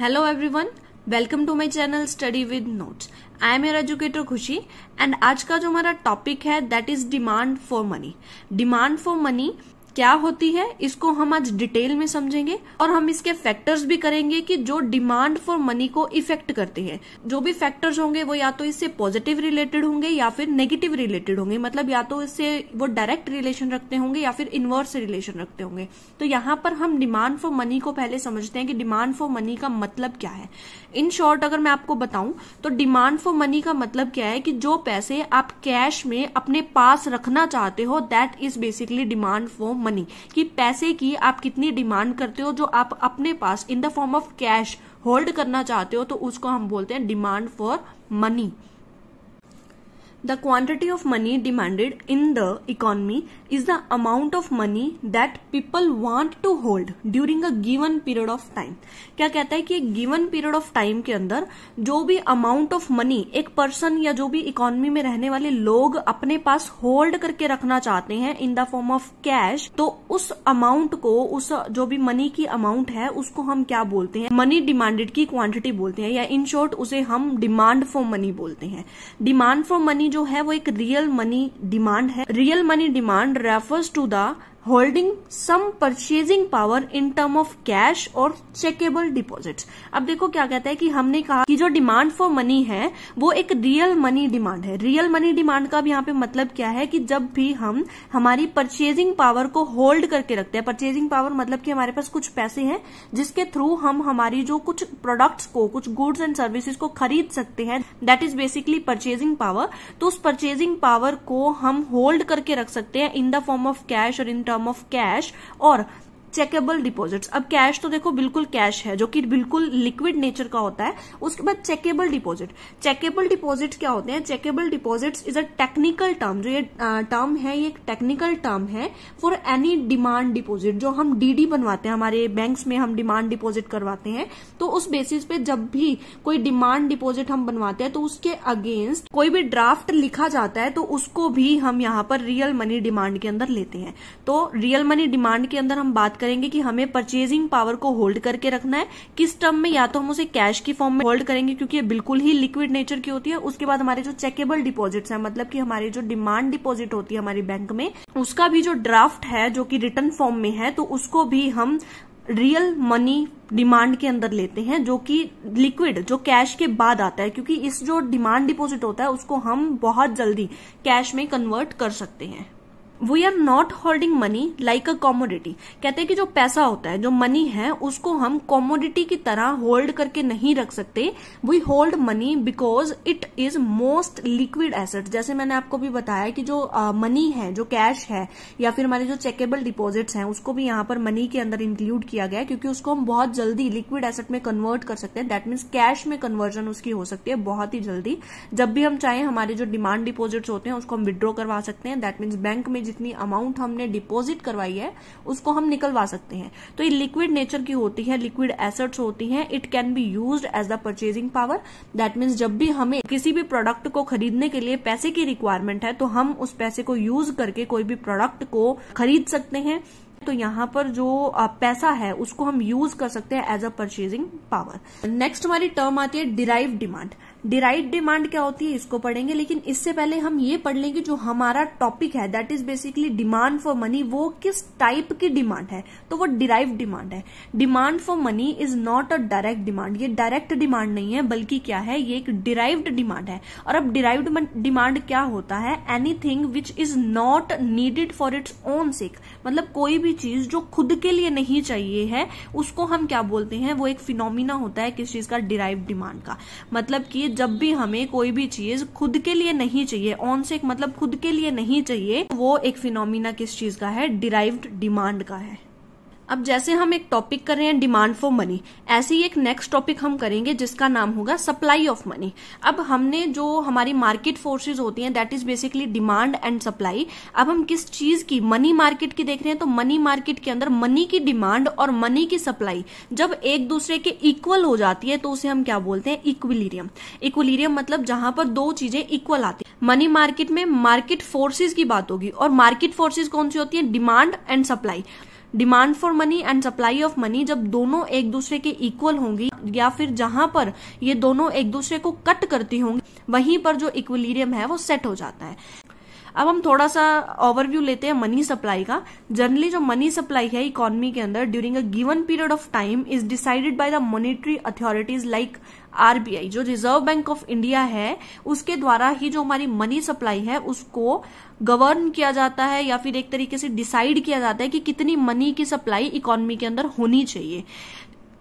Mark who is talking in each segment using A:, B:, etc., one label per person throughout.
A: Hello everyone welcome to my channel study with notes I am your educator Khushi and आज का जो हमारा topic है that is demand for money demand for money क्या होती है इसको हम आज डिटेल में समझेंगे और हम इसके फैक्टर्स भी करेंगे कि जो डिमांड फॉर मनी को इफेक्ट करते हैं जो भी फैक्टर्स होंगे वो या तो इससे पॉजिटिव रिलेटेड होंगे या फिर नेगेटिव रिलेटेड होंगे मतलब या तो इससे वो डायरेक्ट रिलेशन रखते होंगे या फिर इनवर्स रिलेशन रखते होंगे तो यहाँ पर हम डिमांड फॉर मनी को पहले समझते हैं कि डिमांड फॉर मनी का मतलब क्या है इन शॉर्ट अगर मैं आपको बताऊं तो डिमांड फॉर मनी का मतलब क्या है कि जो पैसे आप कैश में अपने पास रखना चाहते हो that is basically demand for money कि पैसे की आप कितनी डिमांड करते हो जो आप अपने पास in the form of cash hold करना चाहते हो तो उसको हम बोलते हैं demand for money The quantity of money demanded in the economy is the amount of money that people want to hold during a given period of time. क्या कहता है कि एक given period of time के अंदर जो भी amount of money एक person या जो भी economy में रहने वाले लोग अपने पास hold करके रखना चाहते हैं in the form of cash तो उस amount को उस जो भी money की amount है उसको हम क्या बोलते हैं money demanded की quantity बोलते हैं या in short उसे हम demand for money बोलते हैं demand for money जो है वो एक रियल मनी डिमांड है real money demand refers to the holding some purchasing power in term of cash और चेकेबल डिपोजिट अब देखो क्या कहता है कि हमने कहा कि जो डिमांड फॉर मनी है वो एक रियल मनी डिमांड है रियल मनी डिमांड का भी यहाँ पे मतलब क्या है कि जब भी हम हमारी परचेजिंग पावर को होल्ड करके रखते हैं परचेजिंग पावर मतलब कि हमारे पास कुछ पैसे हैं जिसके थ्रू हम हमारी जो कुछ प्रोडक्ट्स को कुछ गुड्स एंड सर्विसेज को खरीद सकते हैं that is basically purchasing power तो उस परचेजिंग पावर को हम होल्ड करके रख सकते हैं in the form of cash और in term term of cash or checkable deposits अब कैश तो देखो बिल्कुल कैश है जो कि बिल्कुल लिक्विड नेचर का होता है उसके बाद चेकेबल डिपॉजिट चेकेबल डिपॉजिट क्या होते हैं checkable deposits is a technical term जो ये टर्म है ये एक टेक्निकल टर्म है फॉर एनी डिमांड डिपॉजिट जो हम डीडी बनवाते हैं हमारे बैंक में हम डिमांड डिपॉजिट करवाते हैं तो उस बेसिस पे जब भी कोई डिमांड डिपॉजिट हम बनवाते हैं तो उसके अगेंस्ट कोई भी ड्राफ्ट लिखा जाता है तो उसको भी हम यहां पर रियल मनी डिमांड के अंदर लेते हैं तो रियल मनी डिमांड के अंदर हम बात करेंगे कि हमें परचेजिंग पावर को होल्ड करके रखना है किस टर्म में या तो हम उसे कैश की फॉर्म में होल्ड करेंगे क्योंकि ये बिल्कुल ही लिक्विड नेचर की होती है उसके बाद हमारे जो चेकेबल डिपॉजिट्स है मतलब कि हमारी जो डिमांड डिपॉजिट होती है हमारी बैंक में उसका भी जो ड्राफ्ट है जो कि रिटर्न फॉर्म में है तो उसको भी हम रियल मनी डिमांड के अंदर लेते हैं जो कि लिक्विड जो कैश के बाद आता है क्योंकि इस जो डिमांड डिपॉजिट होता है उसको हम बहुत जल्दी कैश में कन्वर्ट कर सकते हैं we are not holding money like a commodity कहते हैं कि जो पैसा होता है जो मनी है उसको हम कॉमोडिटी की तरह होल्ड करके नहीं रख सकते we hold money because it is most liquid asset जैसे मैंने आपको भी बताया कि जो मनी uh, है जो कैश है या फिर हमारे जो चेकेबल डिपॉजिट्स हैं उसको भी यहां पर मनी के अंदर इंक्लूड किया गया क्योंकि उसको हम बहुत जल्दी लिक्विड एसेट में कन्वर्ट कर सकते हैं दैट मीन्स कैश में कन्वर्जन उसकी हो सकती है बहुत ही जल्दी जब भी हम चाहें हमारे जो डिमांड डिपॉजिट्स होते हैं उसको हम विड्रॉ करवा सकते हैं दैट मीन्स बैंक में जितनी अमाउंट हमने डिपॉजिट करवाई है उसको हम निकलवा सकते हैं तो ये लिक्विड नेचर की होती है लिक्विड एसेट्स होती हैं it can be use as the purchasing power that means जब भी हमें किसी भी प्रोडक्ट को खरीदने के लिए पैसे की रिक्वायरमेंट है तो हम उस पैसे को यूज करके कोई भी प्रोडक्ट को खरीद सकते हैं तो यहाँ पर जो पैसा है उसको हम यूज कर सकते हैं as a purchasing power next हमारी टर्म आती है डिराइव डिमांड डिराइड डिमांड क्या होती है इसको पढ़ेंगे लेकिन इससे पहले हम ये पढ़ लेंगे जो हमारा टॉपिक है that is basically demand for money वो किस टाइप की डिमांड है तो वो डिराइव डिमांड है demand for money is not a direct demand ये डायरेक्ट डिमांड नहीं है बल्कि क्या है ये एक डिराइव्ड डिमांड है और अब डिराइव्ड डिमांड क्या होता है anything which is not needed for its own sake मतलब कोई भी चीज जो खुद के लिए नहीं चाहिए है उसको हम क्या बोलते हैं वो एक फिनोमिना होता है किस चीज का डिराइव डिमांड का मतलब कि जब भी हमें कोई भी चीज खुद के लिए नहीं चाहिए ऑन से मतलब खुद के लिए नहीं चाहिए वो एक फिनोमिना किस चीज का है डिराइव्ड डिमांड का है अब जैसे हम एक टॉपिक कर रहे हैं डिमांड फॉर मनी ऐसे ही एक नेक्स्ट टॉपिक हम करेंगे जिसका नाम होगा सप्लाई ऑफ मनी अब हमने जो हमारी मार्केट फोर्सेस होती हैं that is basically demand and supply अब हम किस चीज की मनी मार्केट की देख रहे हैं तो मनी मार्केट के अंदर मनी की डिमांड और मनी की सप्लाई जब एक दूसरे के इक्वल हो जाती है तो उसे हम क्या बोलते हैं इक्विलीरियम इक्विलीरियम मतलब जहां पर दो चीजें इक्वल आती है मनी मार्केट में मार्केट फोर्सेज की बात होगी और मार्केट फोर्सेज कौन सी होती है demand and supply demand for money and supply of money जब दोनों एक दूसरे के इक्वल होंगी या फिर जहां पर ये दोनों एक दूसरे को कट करती होंगी वहीं पर जो इक्वलीरियम है वो सेट हो जाता है अब हम थोड़ा सा ओवरव्यू लेते हैं मनी सप्लाई का जनरली जो मनी सप्लाई है इकोनॉमी के अंदर during a given period of time is decided by the monetary authorities like RBI जो रिजर्व बैंक ऑफ इंडिया है उसके द्वारा ही जो हमारी मनी सप्लाई है उसको गवर्न किया जाता है या फिर एक तरीके से डिसाइड किया जाता है कि कितनी मनी की सप्लाई इकोनॉमी के अंदर होनी चाहिए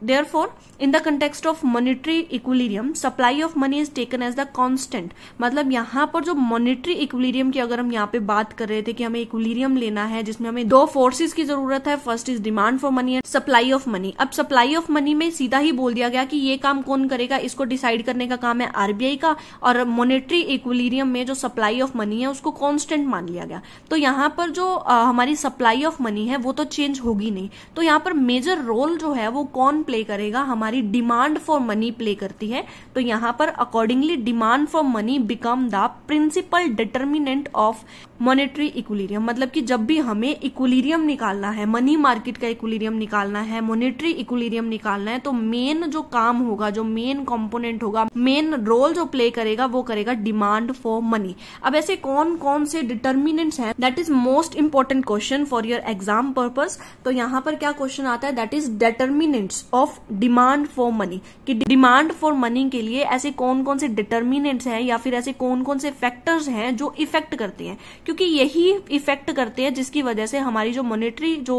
A: therefore in the context of monetary equilibrium supply of money is taken as the constant मतलब यहाँ पर जो monetary equilibrium की अगर हम यहाँ पे बात कर रहे थे कि हमें equilibrium लेना है जिसमें हमें दो forces की जरूरत है first is demand for money and supply of money अब supply of money में सीधा ही बोल दिया गया कि ये काम कौन करेगा इसको डिसाइड करने का काम है आरबीआई का और मोनेटरी इक्विलिरियम में जो सप्लाई ऑफ मनी है उसको कॉन्स्टेंट मान लिया गया तो यहाँ पर जो आ, हमारी सप्लाई ऑफ मनी है वो तो चेंज होगी नहीं तो यहाँ पर मेजर रोल जो है वो कौन प्ले प्ले करेगा हमारी डिमांड फॉर मनी प्ले करती है तो यहाँ पर accordingly demand for money become the principal determinant of monetary equilibrium मतलब कि जब भी हमें इक्विलिरियम निकालना है मनी मार्केट का इक्वलीरियम निकालना है मॉनेटरी इक्विलिरियम निकालना है तो मेन जो काम होगा जो मेन कंपोनेंट होगा मेन रोल जो प्ले करेगा वो करेगा डिमांड फॉर मनी अब ऐसे कौन कौन से डिटर्मिनेंट्स हैं that is most important question for your exam purpose तो यहाँ पर क्या क्वेश्चन आता है that is determinants of demand for money कि डिमांड फॉर मनी के लिए ऐसे कौन कौन से डिटर्मिनेंट्स हैं या फिर ऐसे कौन कौन से फैक्टर्स हैं जो इफेक्ट करते हैं क्योंकि यही इफेक्ट करते हैं जिसकी वजह से हमारी जो मोनिटरी जो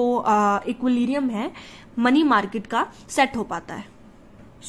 A: इक्वलीरियम है मनी मार्केट का सेट हो पाता है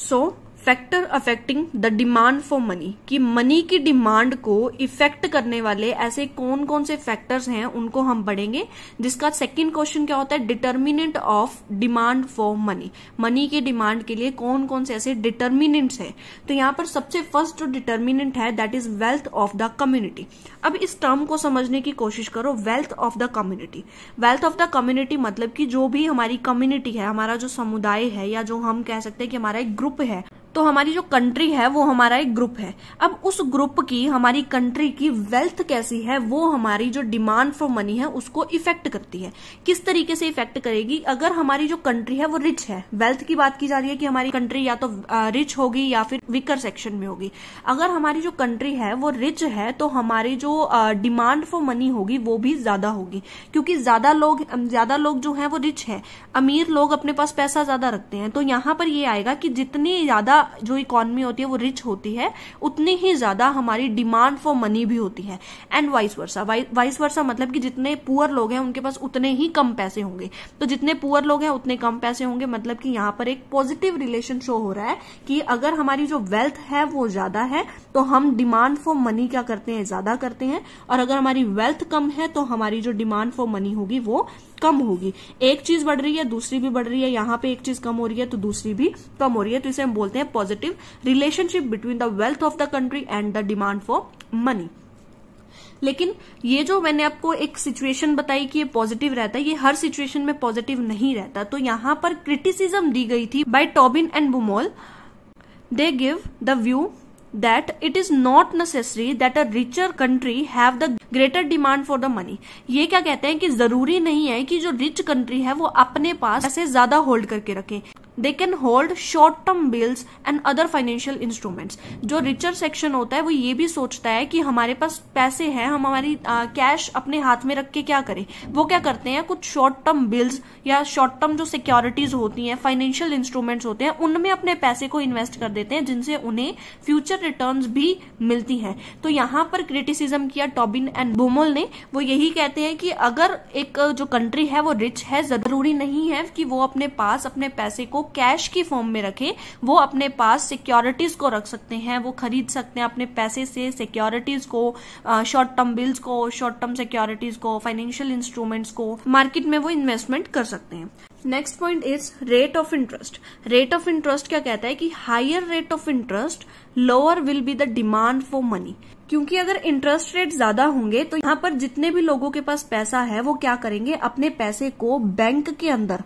A: so so, factor affecting the demand for money कि मनी की डिमांड को इफेक्ट करने वाले ऐसे कौन कौन से फैक्टर्स हैं उनको हम पढ़ेंगे जिसका सेकंड क्वेश्चन क्या होता है determinant of demand for money money के डिमांड के लिए कौन कौन से ऐसे डिटर्मिनेंट्स हैं तो यहाँ पर सबसे फर्स्ट जो डिटर्मिनेंट है that is wealth of the community अब इस टर्म को समझने की कोशिश करो wealth of the community wealth of the community मतलब कि जो भी हमारी कम्युनिटी है हमारा जो समुदाय है या जो हम कह सकते हैं कि हमारा एक ग्रुप है तो हमारी जो कंट्री है वो हमारा एक ग्रुप है अब उस ग्रुप की हमारी कंट्री की वेल्थ कैसी है वो हमारी जो डिमांड फॉर मनी है उसको इफेक्ट करती है किस तरीके से इफेक्ट करेगी अगर हमारी जो कंट्री है वो रिच है वेल्थ की बात की जा रही है कि हमारी कंट्री या तो रिच होगी या फिर वीकर सेक्शन में होगी अगर हमारी जो कंट्री है वो रिच है तो हमारी जो डिमांड फॉर मनी होगी वो भी ज्यादा होगी क्योंकि ज्यादा लोग ज्यादा लोग जो है वो रिच है अमीर लोग अपने पास पैसा ज्यादा रखते हैं तो यहां पर ये आएगा कि जितनी ज्यादा जो इकोनॉमी होती है वो रिच होती है उतनी ही ज़्यादा हमारी डिमांड फॉर मनी भी होती है and vice versa vice versa मतलब कि जितने पुअर लोग हैं उनके पास उतने ही कम पैसे होंगे तो जितने पुअर लोग हैं उतने कम पैसे होंगे मतलब कि यहाँ पर एक पॉजिटिव रिलेशन शो हो रहा है कि अगर हमारी जो वेल्थ है वो ज़्यादा है तो हम डिमांड फॉर मनी क्या करते हैं ज़्यादा करते हैं और अगर हमारी वेल्थ कम है तो हमारी जो डिमांड फॉर मनी होगी वो कम होगी एक चीज बढ़ रही है दूसरी भी बढ़ रही है यहाँ पे एक चीज कम हो रही है तो दूसरी भी कम हो रही है तो इसे हम बोलते हैं positive relationship between the wealth of the country and the demand for money लेकिन ये जो मैंने आपको एक सिचुएशन बताई कि ये पॉजिटिव रहता है ये हर सिचुएशन में पॉजिटिव नहीं रहता तो यहाँ पर क्रिटिसिज्म दी गई थी by Tobin and Baumol they give the view that it is not necessary that a richer country have the greater demand for the money ये क्या कहते हैं कि जरूरी नहीं है कि जो रिच कंट्री है वो अपने पास ऐसे ज्यादा होल्ड करके रखें they can hold short term bills and other financial instruments जो रिचर सेक्शन होता है वो ये भी सोचता है कि हमारे पास पैसे हैं हम हमारी कैश अपने हाथ में रख के क्या करें वो क्या करते हैं कुछ शॉर्ट टर्म बिल्स या शॉर्ट टर्म जो सिक्योरिटीज होती हैं फाइनेंशियल इंस्ट्रूमेंट्स होते हैं उनमें अपने पैसे को इन्वेस्ट कर देते हैं जिनसे उन्हें फ्यूचर रिटर्न भी मिलती है तो यहां पर क्रिटिसिज्म किया टॉबिन एंड बोमोल ने वो यही कहते हैं कि अगर एक जो कंट्री है वो रिच है जरूरी नहीं है कि वो अपने पास अपने पैसे को कैश की फॉर्म में रखें वो अपने पास सिक्योरिटीज को रख सकते हैं वो खरीद सकते हैं अपने पैसे से सिक्योरिटीज को शॉर्ट टर्म बिल्स को शॉर्ट टर्म सिक्योरिटीज को फाइनेंशियल इंस्ट्रूमेंट्स को मार्केट में वो इन्वेस्टमेंट कर सकते हैं next point is rate of interest rate of interest क्या कहता है कि higher rate of interest lower will be the demand for money क्योंकि अगर इंटरेस्ट रेट ज्यादा होंगे तो यहाँ पर जितने भी लोगों के पास पैसा है वो क्या करेंगे अपने पैसे को बैंक के अंदर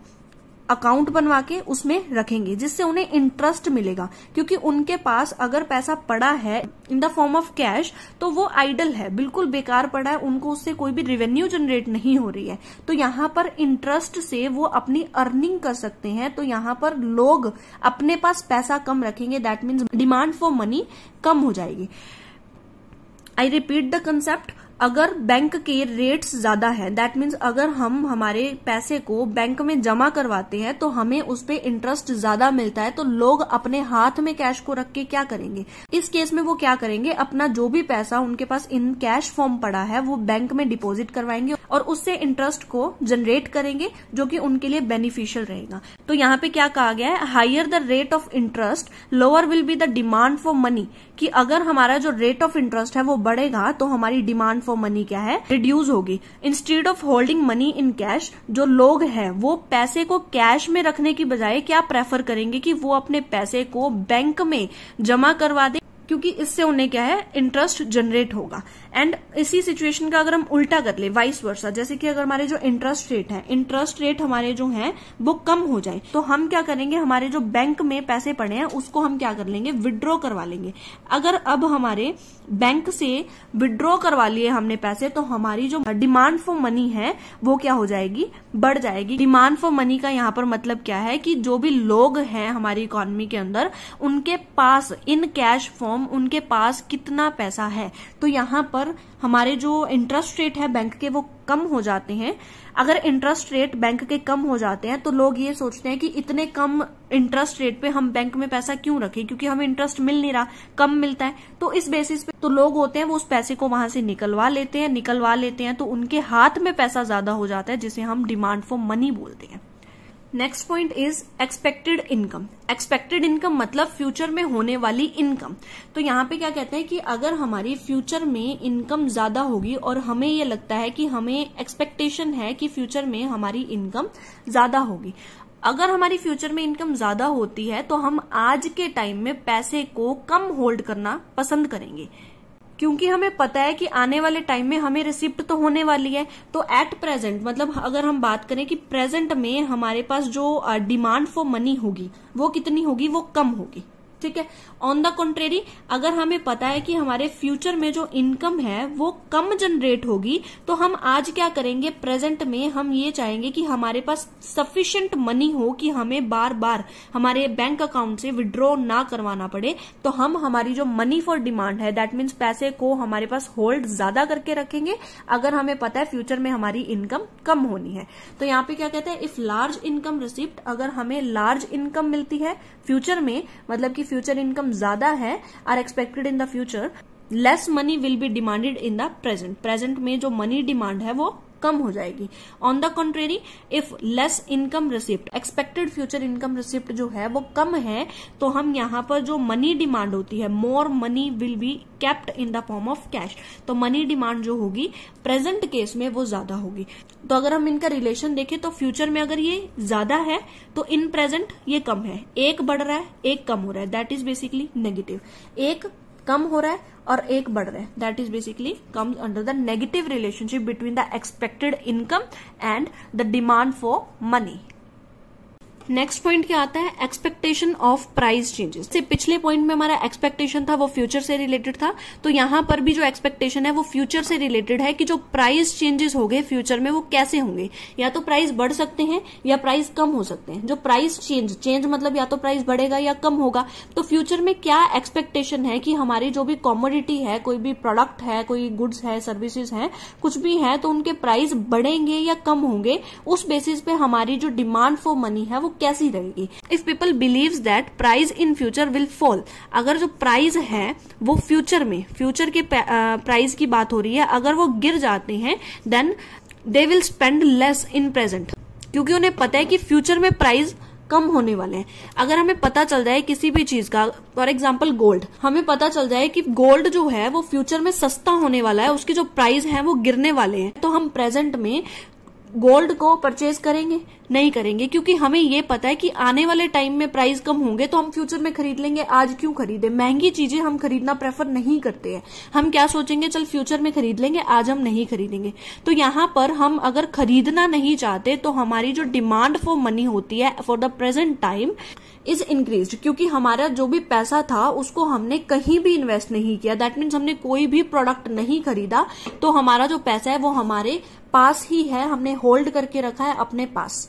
A: अकाउंट बनवा के उसमें रखेंगे जिससे उन्हें इंटरेस्ट मिलेगा क्योंकि उनके पास अगर पैसा पड़ा है in the form of cash तो वो आइडल है बिल्कुल बेकार पड़ा है उनको उससे कोई भी रिवेन्यू जनरेट नहीं हो रही है तो यहाँ पर इंटरेस्ट से वो अपनी अर्निंग कर सकते हैं तो यहाँ पर लोग अपने पास पैसा कम रखेंगे that means demand for money कम हो जाएगी आई रिपीट द कंसेप्ट अगर बैंक के रेट्स ज्यादा है दैट मीन्स अगर हम हमारे पैसे को बैंक में जमा करवाते हैं तो हमें उस पर इंटरेस्ट ज्यादा मिलता है तो लोग अपने हाथ में कैश को रख के क्या करेंगे इस केस में वो क्या करेंगे अपना जो भी पैसा उनके पास इन कैश फॉर्म पड़ा है वो बैंक में डिपोजिट करवाएंगे और उससे इंटरेस्ट को जनरेट करेंगे जो कि उनके लिए बेनिफिशियल रहेगा तो यहाँ पे क्या कहा गया है higher the rate of interest lower will be the demand for money कि अगर हमारा जो रेट ऑफ इंटरेस्ट है वो बढ़ेगा तो हमारी डिमांड फॉर मनी क्या है रिड्यूस होगी instead of holding money in cash जो लोग हैं वो पैसे को कैश में रखने की बजाय क्या प्रेफर करेंगे कि वो अपने पैसे को बैंक में जमा करवा दे क्योंकि इससे उन्हें क्या है इंटरेस्ट जनरेट होगा एंड इसी सिचुएशन का अगर हम उल्टा कर ले वाइस वर्षा जैसे कि अगर हमारे जो इंटरेस्ट रेट है इंटरेस्ट रेट हमारे जो है वो कम हो जाए तो हम क्या करेंगे हमारे जो बैंक में पैसे पड़े हैं उसको हम क्या कर लेंगे विड्रॉ करवा लेंगे अगर अब हमारे बैंक से विड्रॉ करवा लिए हमने पैसे तो हमारी जो डिमांड फॉर मनी है वो क्या हो जाएगी बढ़ जाएगी डिमांड फॉर मनी का यहाँ पर मतलब क्या है कि जो भी लोग हैं हमारी इकोनॉमी के अंदर उनके पास इन कैश फॉर्म उनके पास कितना पैसा है तो यहाँ पर पर हमारे जो इंटरेस्ट रेट है बैंक के वो कम हो जाते हैं अगर इंटरेस्ट रेट बैंक के कम हो जाते हैं तो लोग ये सोचते हैं कि इतने कम इंटरेस्ट रेट पे हम बैंक में पैसा क्यों रखें क्योंकि हमें इंटरेस्ट मिल नहीं रहा कम मिलता है तो इस बेसिस पे तो लोग होते हैं वो उस पैसे को वहां से निकलवा लेते हैं निकलवा लेते हैं तो उनके हाथ में पैसा ज्यादा हो जाता है जिसे हम डिमांड फॉर मनी बोलते हैं next point is expected income expected income मतलब फ्यूचर में होने वाली इनकम तो यहाँ पे क्या कहते हैं कि अगर हमारी फ्यूचर में इनकम ज्यादा होगी और हमें ये लगता है कि हमें एक्सपेक्टेशन है कि फ्यूचर में हमारी इनकम ज्यादा होगी अगर हमारी फ्यूचर में इनकम ज्यादा होती है तो हम आज के टाइम में पैसे को कम होल्ड करना पसंद करेंगे क्योंकि हमें पता है कि आने वाले टाइम में हमें रिसिप्ट तो होने वाली है तो एट प्रेजेंट मतलब अगर हम बात करें कि प्रेजेंट में हमारे पास जो डिमांड फॉर मनी होगी वो कितनी होगी वो कम होगी ठीक है ऑन द कंट्रेरी अगर हमें पता है कि हमारे फ्यूचर में जो इनकम है वो कम जनरेट होगी तो हम आज क्या करेंगे प्रेजेंट में हम ये चाहेंगे कि हमारे पास सफिशियंट मनी हो कि हमें बार बार हमारे बैंक अकाउंट से विड्रॉ ना करवाना पड़े तो हम हमारी जो मनी फॉर डिमांड है दैट मीन्स पैसे को हमारे पास होल्ड ज्यादा करके रखेंगे अगर हमें पता है फ्यूचर में हमारी इनकम कम होनी है तो यहाँ पे क्या कहते हैं इफ लार्ज इनकम रिसिप्ट अगर हमें लार्ज इनकम मिलती है फ्यूचर में मतलब कि फ्यूचर इनकम ज्यादा है are expected in the future less money will be demanded in the present present में जो मनी डिमांड है वो कम हो जाएगी on the contrary if less income receipt expected future income receipt जो है वो कम है तो हम यहां पर जो मनी डिमांड होती है more money will be kept in the form of cash तो मनी डिमांड जो होगी प्रेजेंट केस में वो ज्यादा होगी तो अगर हम इनका रिलेशन देखें तो फ्यूचर में अगर ये ज्यादा है तो इन प्रेजेंट ये कम है एक बढ़ रहा है एक कम हो रहा है दैट इज बेसिकली नेगेटिव एक कम हो रहा है और एक बढ़ रहे that is basically comes under the negative relationship between the expected income and the demand for money next point क्या आता है एक्सपेक्टेशन ऑफ प्राइस चेंजेस से पिछले पॉइंट में हमारा एक्सपेक्टेशन था वो फ्यूचर से रिलेटेड था तो यहां पर भी जो एक्सपेक्टेशन है वो फ्यूचर से रिलेटेड है कि जो प्राइस चेंजेस हो गए फ्यूचर में वो कैसे होंगे या तो प्राइस बढ़ सकते हैं या प्राइस कम हो सकते हैं जो प्राइस चेंज चेंज मतलब या तो प्राइस बढ़ेगा या कम होगा तो फ्यूचर में क्या एक्सपेक्टेशन है कि हमारी जो भी कॉमोडिटी है कोई भी प्रोडक्ट है कोई गुड्स है सर्विसेज है कुछ भी है तो उनके प्राइस बढ़ेंगे या कम होंगे उस बेसिस पे हमारी जो डिमांड फॉर मनी है वो कैसी रहेगी if people believe that price in future will fall अगर जो प्राइस है वो फ्यूचर में फ्यूचर के प्राइस की बात हो रही है अगर वो गिर जाते हैं then they will spend less in present क्योंकि उन्हें पता है कि फ्यूचर में प्राइस कम होने वाले हैं अगर हमें पता चल जाए किसी भी चीज का फॉर एग्जाम्पल गोल्ड हमें पता चल जाए कि गोल्ड जो है वो फ्यूचर में सस्ता होने वाला है उसके जो प्राइस है वो गिरने वाले हैं तो हम प्रेजेंट में गोल्ड को परचेज करेंगे नहीं करेंगे क्योंकि हमें ये पता है कि आने वाले टाइम में प्राइस कम होंगे तो हम फ्यूचर में खरीद लेंगे आज क्यों खरीदे महंगी चीजें हम खरीदना प्रेफर नहीं करते हैं हम क्या सोचेंगे चल फ्यूचर में खरीद लेंगे आज हम नहीं खरीदेंगे तो यहां पर हम अगर खरीदना नहीं चाहते तो हमारी जो डिमांड फॉर मनी होती है for the present time is increase क्योंकि हमारा जो भी पैसा था उसको हमने कहीं भी इन्वेस्ट नहीं किया दैट मीन्स हमने कोई भी प्रोडक्ट नहीं खरीदा तो हमारा जो पैसा है वो हमारे पास ही है हमने होल्ड करके रखा है अपने पास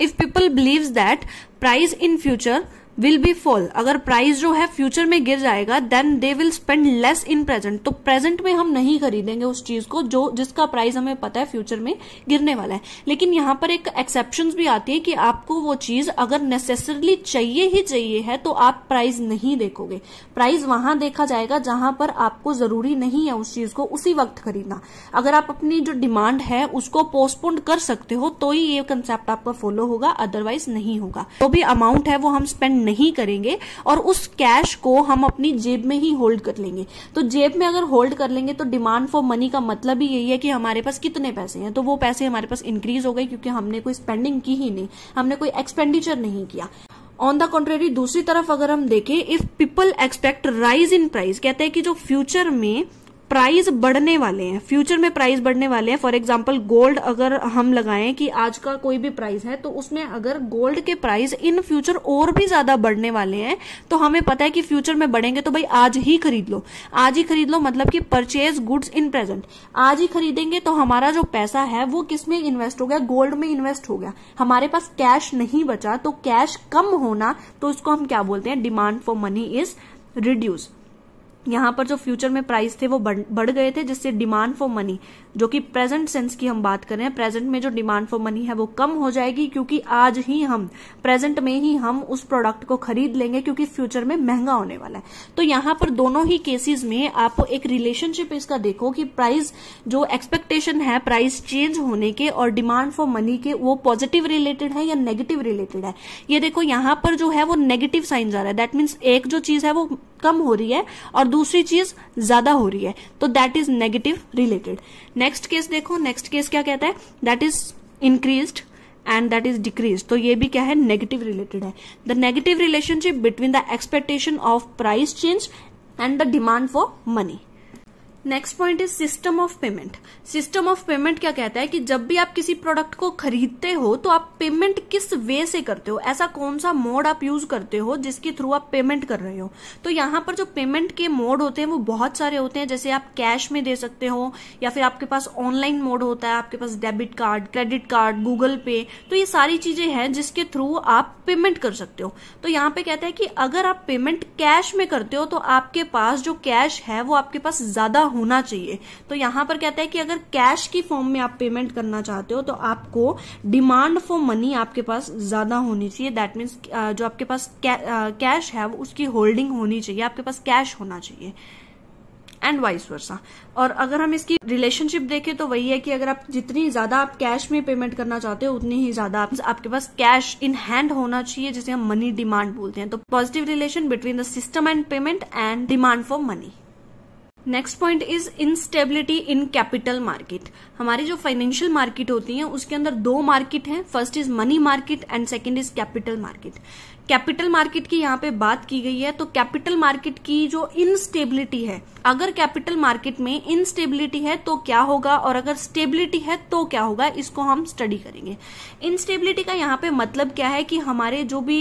A: if people believe that price in future will be fall अगर प्राइस जो है फ्यूचर में गिर जाएगा then they will spend less in present तो प्रेजेंट में हम नहीं खरीदेंगे उस चीज को जो जिसका प्राइस हमें पता है फ्यूचर में गिरने वाला है लेकिन यहां पर एक एक्सेप्शन भी आती है कि आपको वो चीज अगर नेसेसरली चाहिए ही चाहिए है तो आप प्राइस नहीं देखोगे प्राइस वहां देखा जाएगा जहां पर आपको जरूरी नहीं है उस चीज को उसी वक्त खरीदना अगर आप अपनी जो डिमांड है उसको पोस्टपोन कर सकते हो तो ही ये कंसेप्ट आपका फॉलो होगा अदरवाइज नहीं होगा जो तो भी अमाउंट है वो हम स्पेंड नहीं करेंगे और उस कैश को हम अपनी जेब में ही होल्ड कर लेंगे तो जेब में अगर होल्ड कर लेंगे तो डिमांड फॉर मनी का मतलब ही यही है कि हमारे पास कितने पैसे हैं तो वो पैसे हमारे पास इंक्रीज हो गए क्योंकि हमने कोई स्पेंडिंग की ही नहीं हमने कोई एक्सपेंडिचर नहीं किया ऑन द कॉन्ट्रेरी दूसरी तरफ अगर हम देखें if people expect rise in price कहते हैं कि जो फ्यूचर में प्राइस बढ़ने वाले हैं फ्यूचर में प्राइस बढ़ने वाले हैं फॉर एग्जाम्पल गोल्ड अगर हम लगाएं कि आज का कोई भी प्राइस है तो उसमें अगर गोल्ड के प्राइस इन फ्यूचर और भी ज्यादा बढ़ने वाले हैं तो हमें पता है कि फ्यूचर में बढ़ेंगे तो भाई आज ही खरीद लो आज ही खरीद लो मतलब कि परचेज गुड्स इन प्रेजेंट आज ही खरीदेंगे तो हमारा जो पैसा है वो किस में इन्वेस्ट हो गया गोल्ड में इन्वेस्ट हो गया हमारे पास कैश नहीं बचा तो कैश कम होना तो इसको हम क्या बोलते हैं demand for money is reduce यहाँ पर जो फ्यूचर में प्राइस थे वो बढ़ गए थे जिससे डिमांड फॉर मनी जो कि प्रेजेंट सेंस की हम बात करें प्रेजेंट में जो डिमांड फॉर मनी है वो कम हो जाएगी क्योंकि आज ही हम प्रेजेंट में ही हम उस प्रोडक्ट को खरीद लेंगे क्योंकि फ्यूचर में महंगा होने वाला है तो यहाँ पर दोनों ही केसेस में आप एक रिलेशनशिप इसका देखो कि प्राइस जो एक्सपेक्टेशन है प्राइस चेंज होने के और डिमांड फॉर मनी के वो पॉजिटिव रिलेटेड है या नेगेटिव रिलेटेड है ये देखो यहाँ पर जो है वो नेगेटिव साइन जा रहा है दैट मीन्स एक जो चीज है वो कम हो रही है और दूसरी चीज ज्यादा हो रही है तो that is negative related next case देखो नेक्स्ट केस क्या कहता है that is increase and that is decrease तो ये भी क्या है नेगेटिव रिलेटेड है the negative relationship between the expectation of price change and the demand for money next point is system of payment system of payment क्या कहता है कि जब भी आप किसी प्रोडक्ट को खरीदते हो तो आप पेमेंट किस वे से करते हो ऐसा कौन सा मोड आप यूज करते हो जिसके थ्रू आप पेमेंट कर रहे हो तो यहां पर जो पेमेंट के मोड होते हैं वो बहुत सारे होते हैं जैसे आप कैश में दे सकते हो या फिर आपके पास ऑनलाइन मोड होता है आपके पास debit card credit card Google Pay तो ये सारी चीजें हैं जिसके थ्रू आप पेमेंट कर सकते हो तो यहां पर कहता है कि अगर आप पेमेंट कैश में करते हो तो आपके पास जो कैश है वो आपके पास ज्यादा होना चाहिए तो यहाँ पर कहता है कि अगर कैश की फॉर्म में आप पेमेंट करना चाहते हो तो आपको डिमांड फॉर मनी आपके पास ज्यादा होनी चाहिए दैट मीन्स जो आपके पास कैश है उसकी होल्डिंग होनी चाहिए आपके पास कैश होना चाहिए एंड वाइस वर्सा और अगर हम इसकी रिलेशनशिप देखें तो वही है कि अगर आप जितनी ज्यादा आप कैश में पेमेंट करना चाहते हो उतनी ही ज्यादा आप, आपके पास कैश इन हैंड होना चाहिए जिसे हम मनी डिमांड बोलते हैं तो positive relation between the system and payment and demand for money next point is instability in capital market हमारी जो फाइनेंशियल मार्केट होती है उसके अंदर दो मार्केट हैं first is money market and second is capital market capital market की यहाँ पे बात की गई है तो कैपिटल मार्केट की जो इनस्टेबिलिटी है अगर कैपिटल मार्केट में इनस्टेबिलिटी है तो क्या होगा और अगर स्टेबिलिटी है तो क्या होगा इसको हम स्टडी करेंगे इनस्टेबिलिटी का यहाँ पे मतलब क्या है कि हमारे जो भी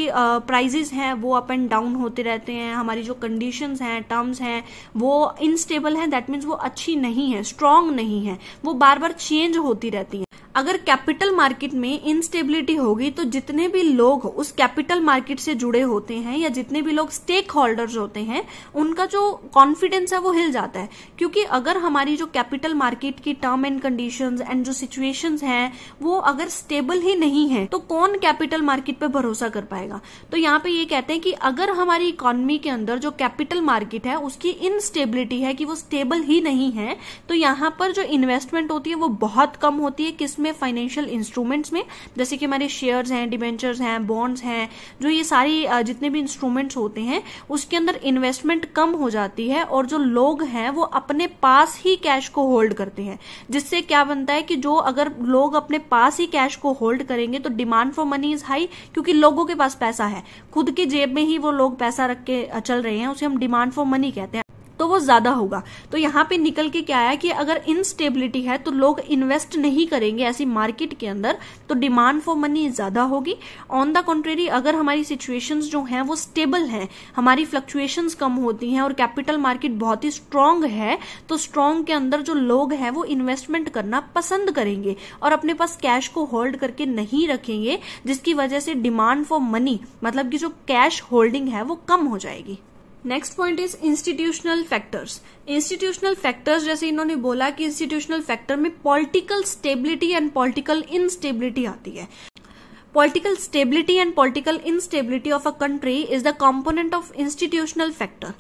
A: प्राइजेस हैं वो अप एंड डाउन होते रहते हैं हमारी जो कंडीशन हैं टर्म्स हैं वो इनस्टेबल हैं दैट मीन्स वो अच्छी नहीं है स्ट्रांग नहीं है वो बार बार चेंज होती रहती है अगर कैपिटल मार्केट में इनस्टेबिलिटी होगी तो जितने भी लोग उस कैपिटल मार्केट से जुड़े होते हैं या जितने भी लोग स्टेक होल्डर्स होते हैं उनका जो कॉन्फिडेंस है वो हिल जाता है क्योंकि अगर हमारी जो कैपिटल मार्केट की टर्म एंड कंडीशन एंड जो सिचुएशन है वो अगर स्टेबल ही नहीं है तो कौन कैपिटल मार्केट पर भरोसा कर पाएगा तो यहाँ पे ये कहते हैं कि अगर हमारी इकोनॉमी के अंदर जो कैपिटल मार्केट है उसकी इनस्टेबिलिटी है कि वो स्टेबल ही नहीं है तो यहाँ पर जो इन्वेस्टमेंट होती है वो बहुत कम होती है किसमें में फाइनेंशियल इंस्ट्रूमेंट्स में जैसे कि हमारे शेयर्स हैं डिबेंचर्स हैं बॉन्ड्स हैं जो ये सारी जितने भी इंस्ट्रूमेंट्स होते हैं उसके अंदर इन्वेस्टमेंट कम हो जाती है और जो लोग हैं वो अपने पास ही कैश को होल्ड करते हैं जिससे क्या बनता है कि जो अगर लोग अपने पास ही कैश को होल्ड करेंगे तो demand for money is high क्योंकि लोगों के पास पैसा है खुद की जेब में ही वो लोग पैसा रख के चल रहे हैं उसे हम डिमांड फॉर मनी कहते हैं तो वो ज्यादा होगा तो यहाँ पे निकल के क्या आया कि अगर इनस्टेबिलिटी है तो लोग इन्वेस्ट नहीं करेंगे ऐसी मार्केट के अंदर तो डिमांड फॉर मनी ज्यादा होगी ऑन द कंट्रेरी अगर हमारी सिचुएशंस जो हैं वो स्टेबल हैं हमारी फ्लक्चुएशंस कम होती हैं और कैपिटल मार्केट बहुत ही स्ट्रांग है तो स्ट्रांग के अंदर जो लोग हैं वो इन्वेस्टमेंट करना पसंद करेंगे और अपने पास कैश को होल्ड करके नहीं रखेंगे जिसकी वजह से डिमांड फॉर मनी मतलब कि जो कैश होल्डिंग है वो कम हो जाएगी next point is institutional factors institutional factors जैसे इन्होंने बोला कि इंस्टीट्यूशनल फैक्टर में political stability and political instability आती है political stability and political instability of a country is the component of institutional factor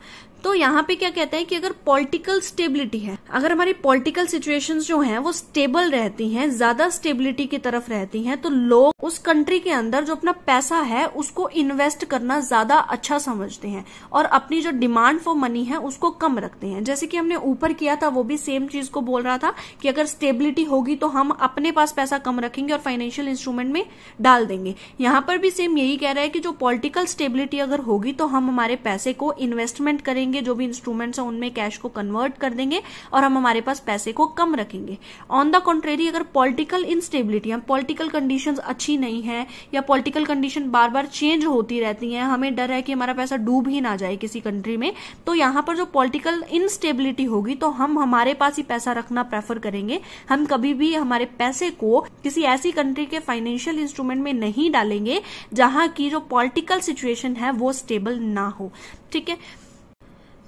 A: तो यहाँ पे क्या कहते हैं कि अगर पॉलिटिकल स्टेबिलिटी है अगर हमारी पॉलिटिकल सिचुएशंस जो हैं वो स्टेबल रहती हैं ज्यादा स्टेबिलिटी की तरफ रहती हैं तो लोग उस कंट्री के अंदर जो अपना पैसा है उसको इन्वेस्ट करना ज्यादा अच्छा समझते हैं और अपनी जो डिमांड फॉर मनी है उसको कम रखते हैं जैसे कि हमने ऊपर किया था वो भी सेम चीज को बोल रहा था कि अगर स्टेबिलिटी होगी तो हम अपने पास पैसा कम रखेंगे और फाइनेंशियल इंस्ट्रूमेंट में डाल देंगे यहाँ पर भी सेम यही कह रहा है कि जो पॉलिटिकल स्टेबिलिटी अगर होगी तो हम हमारे पैसे को इन्वेस्टमेंट करेंगे करेंगे जो भी इंस्ट्रूमेंट है उनमें कैश को कन्वर्ट कर देंगे और हम हमारे पास पैसे को कम रखेंगे ऑन द कॉन्ट्रेरी अगर पॉलिटिकल इनस्टेबिलिटी या पॉलिटिकल कंडीशन अच्छी नहीं है या पॉलिटिकल कंडीशन बार बार चेंज होती रहती है हमें डर है कि हमारा पैसा डूब ही ना जाए किसी कंट्री में तो यहाँ पर जो पॉलिटिकल इनस्टेबिलिटी होगी तो हम हमारे पास ही पैसा रखना प्रेफर करेंगे हम कभी भी हमारे पैसे को किसी ऐसी कंट्री के फाइनेंशियल इंस्ट्रूमेंट में नहीं डालेंगे जहां की जो पॉलिटिकल सिचुएशन है वो स्टेबल ना हो ठीक है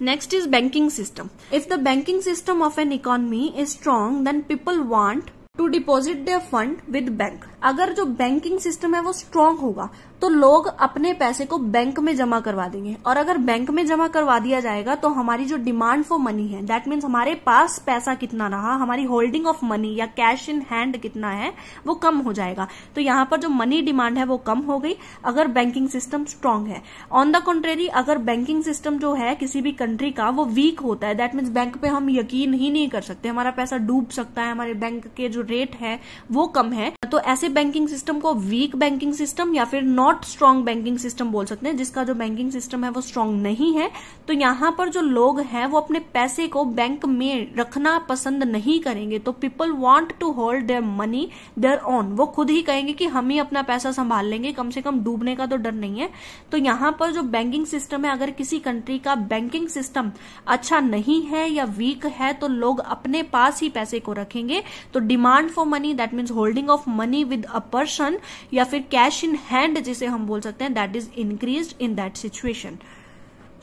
A: Next is banking system. If the banking system of an economy is strong, then people want to deposit their fund with bank. अगर जो बैंकिंग सिस्टम है वो स्ट्रांग होगा तो लोग अपने पैसे को बैंक में जमा करवा देंगे और अगर बैंक में जमा करवा दिया जाएगा तो हमारी जो डिमांड फॉर मनी है दैट मीन्स हमारे पास पैसा कितना रहा हमारी होल्डिंग ऑफ मनी या कैश इन हैंड कितना है वो कम हो जाएगा तो यहां पर जो मनी डिमांड है वो कम हो गई अगर बैंकिंग सिस्टम स्ट्रांग है ऑन द कंट्रेरी अगर बैंकिंग सिस्टम जो है किसी भी कंट्री का वो वीक होता है दैट मीन्स बैंक पे हम यकीन ही नहीं कर सकते हमारा पैसा डूब सकता है हमारे बैंक के जो रेट है वो कम है तो ऐसे बैंकिंग सिस्टम को वीक बैंकिंग सिस्टम या फिर नॉट स्ट्रांग बैंकिंग सिस्टम बोल सकते हैं जिसका जो बैंकिंग सिस्टम है वो स्ट्रांग नहीं है तो यहां पर जो लोग हैं वो अपने पैसे को बैंक में रखना पसंद नहीं करेंगे तो people want to hold their money their own वो खुद ही कहेंगे कि हम ही अपना पैसा संभाल लेंगे कम से कम डूबने का तो डर नहीं है तो यहां पर जो बैंकिंग सिस्टम है अगर किसी कंट्री का बैंकिंग सिस्टम अच्छा नहीं है या वीक है तो लोग अपने पास ही पैसे को रखेंगे तो demand for money that means holding of money with with a person या फिर कैश इन हैंड जिसे हम बोल सकते हैं that is increase in that situation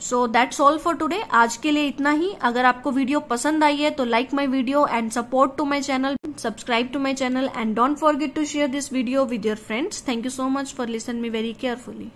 A: so that's all for today आज के लिए इतना ही अगर आपको वीडियो पसंद आई है तो like my video and support to my channel subscribe to my channel and don't forget to share this video with your friends thank you so much for listen me very carefully